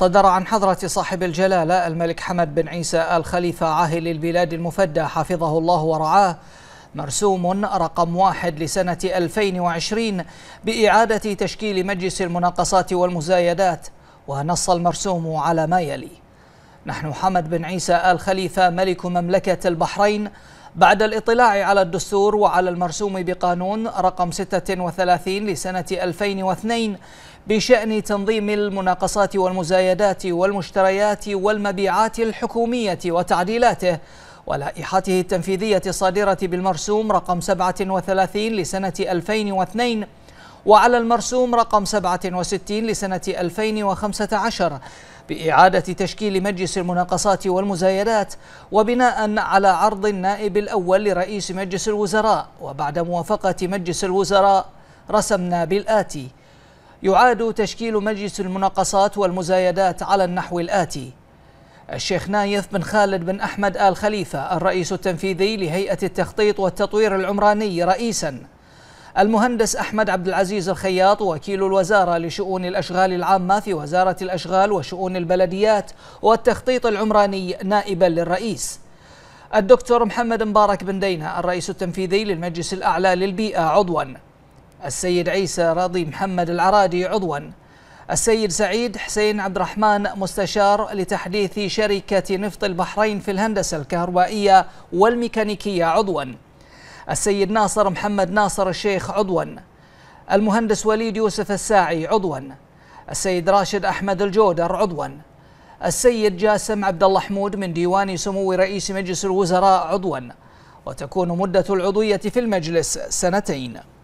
صدر عن حضرة صاحب الجلالة الملك حمد بن عيسى الخليفة عاهل البلاد المفدى حفظه الله ورعاه مرسوم رقم واحد لسنة 2020 بإعادة تشكيل مجلس المناقصات والمزايدات ونص المرسوم على ما يلي نحن حمد بن عيسى الخليفة ملك مملكة البحرين بعد الاطلاع على الدستور وعلى المرسوم بقانون رقم 36 لسنة 2002 بشأن تنظيم المناقصات والمزايدات والمشتريات والمبيعات الحكومية وتعديلاته ولائحته التنفيذية الصادرة بالمرسوم رقم 37 لسنة 2002 وعلى المرسوم رقم 67 لسنة 2015 بإعادة تشكيل مجلس المناقصات والمزايدات وبناء على عرض النائب الأول لرئيس مجلس الوزراء وبعد موافقة مجلس الوزراء رسمنا بالآتي يعاد تشكيل مجلس المناقصات والمزايدات على النحو الآتي الشيخ نايف بن خالد بن أحمد آل خليفة الرئيس التنفيذي لهيئة التخطيط والتطوير العمراني رئيساً المهندس أحمد عبد العزيز الخياط وكيل الوزارة لشؤون الأشغال العامة في وزارة الأشغال وشؤون البلديات والتخطيط العمراني نائبا للرئيس الدكتور محمد مبارك بن دينة الرئيس التنفيذي للمجلس الأعلى للبيئة عضوا السيد عيسى راضي محمد العرادي عضوا السيد سعيد حسين عبد الرحمن مستشار لتحديث شركة نفط البحرين في الهندسة الكهربائية والميكانيكية عضواً السيد ناصر محمد ناصر الشيخ عضوا المهندس وليد يوسف الساعي عضوا السيد راشد أحمد الجودر عضوا السيد جاسم عبد الله حمود من ديوان سمو رئيس مجلس الوزراء عضوا وتكون مدة العضوية في المجلس سنتين